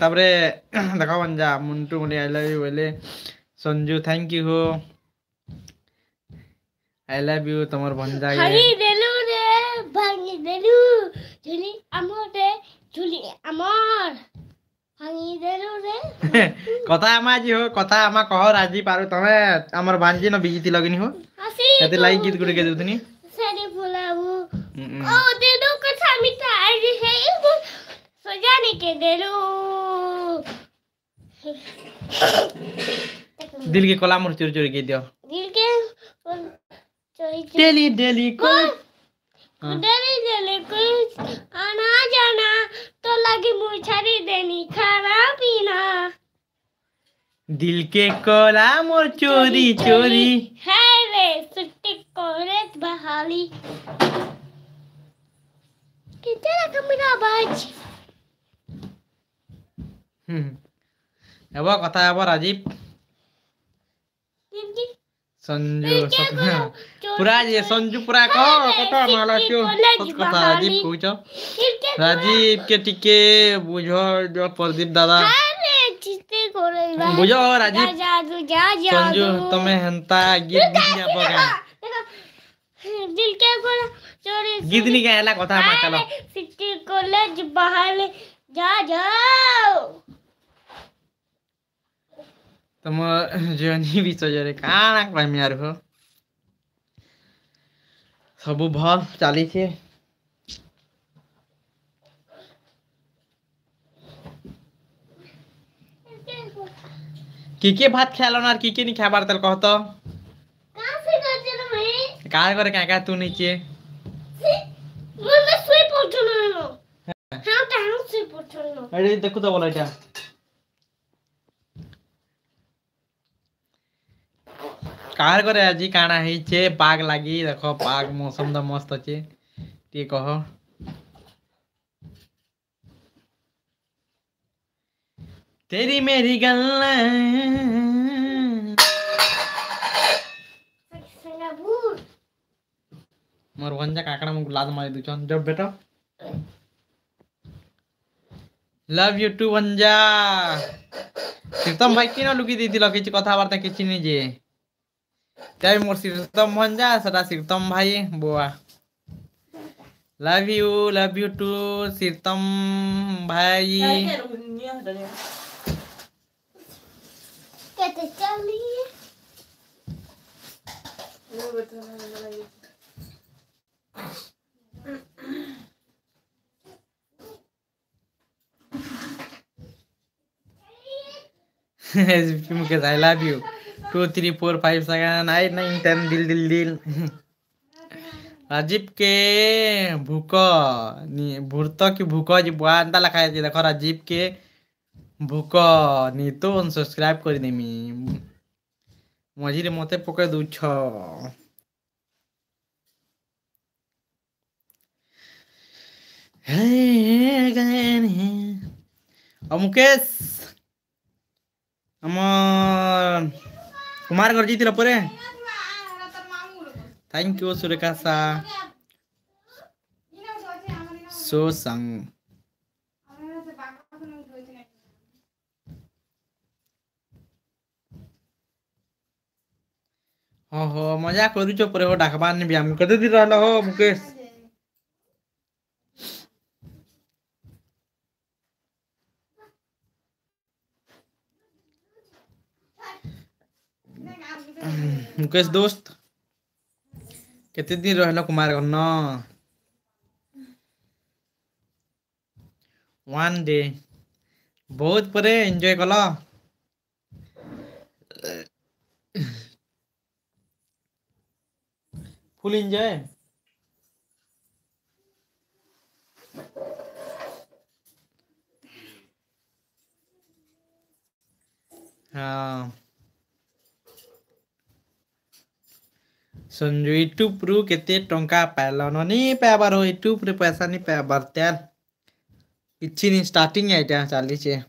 ତାପରେ ଦେଖ যা ମୁଣ୍ଟୁ ମୁଣ୍ଡି আই লাভ ইউ ବୋଇଲେ Sanju thank you I love you ତମର ଭଞ୍ଜା ହରି ଦେଲୁ ରେ ଭାଙ୍ଗି ଦେଲୁ ଝୁଲି ଆମର ରେ ଝୁଲି ଆମର ভাঙি দেলু রে কথা আমা জি হো কথা আমা কহ রাজি পারু তমে আমার ভাঞ্জি ন বিজিতি লগিনি হো এতে লাইক গীত গুড়ে গে দেউতনি সারি ভুলাবু ও দেদু কথা মিটা আই হে সোজা কে দেলু दिल के कोला मोर चोरी चोरी के दियो दिल के चोरी चोरी डेली डेली को डेली डेली को आना जाना तो लगी मुछारी देनी खाना पीना दिल के कोला मोर चोरी चोरी है रे सुट्टी कोरेत बहाली कितना कमीना बाज হম এবার কথা এবার রাজীব संजू हाँ। पूरा ये संजू पूरा कह कथा माला क्यों कथा राजीव कहछ राजीव के टिके बुझ जो प्रदीप दादा बुझ राजीव संजू तुम्हें हंता गीत दिया बगा दिल के कोला चोरी गीतनी के हला कथा मा चलो सिटी कॉलेज बाहर जा जाओ ତମ ଜନି ବିଷୟରେ କାଣା କହିମି ଆର୍ ହୋ ସବୁ ଭଲ୍ ଚାଲିଛେ কি কি ভাত খেয়ালন আর কি কি নি খাবার তাহলে কহত কার করে কাকা তু নিচে দেখো তো বলো এটা କାହାର ଘରେ ଆଜି କାଣା ହେଇଛେ ପାଗ ଲାଗି ଦେଖ ପାଗ ମୌସମ ତ ମସ୍ତ ଅଛେ ଟିକେ କହ तेरी मेरी गल्ला मोर भंजा काकड़ा मुझे लाद मारी दू चन जब बेटा लव यू टू भंजा प्रीतम भाई किन लुकी दी थी किसी कथबार्ता किसी नहीं जे Jadi mur siri tampan aja, serta siri tam baiy boah, love you, love you too, siri tam baiy. Kita jalan. Hehehe, I love you. Two three four five seven nine nine ten दिल दिल दिल राजीव के भूक भूर्त की भूक जीवा लेखा देख राजीव के भूक नी तो अनसबसक्राइब करदेमी मझे मत पक दूछ मुकेश ಕುಮಾರಗೌರ್ಜಿ ಇದ್ದಿಲ್ಲ ಪುರೇ ಥ್ಯಾಂಕ್ ಯು ಸುರೇಖಾಸ ಸೋ ಸಂಗ್ हो हो मजा करूचो परे हो डाकबान ने भी हम कदे दी हो मुकेश मुकेश दोस्त कितने दिन रहल कुमार घर वन डे बहुत परे एंजॉय कल फुल एंजॉय हाँ ସଞ୍ଜୁ ୟୁଟ୍ୟୁବ୍ରୁ କେତେ ଟଙ୍କା ପାଇଲନ ନି ପାଇବାର ହୋ ୟୁଟ୍ୟୁବ୍ରେ ପଇସା ନି ପାଇବାର ତେଲ କିଛି ନି ଷ୍ଟାର୍ଟିଂ ଏଇଟା ଚାଲିଛେ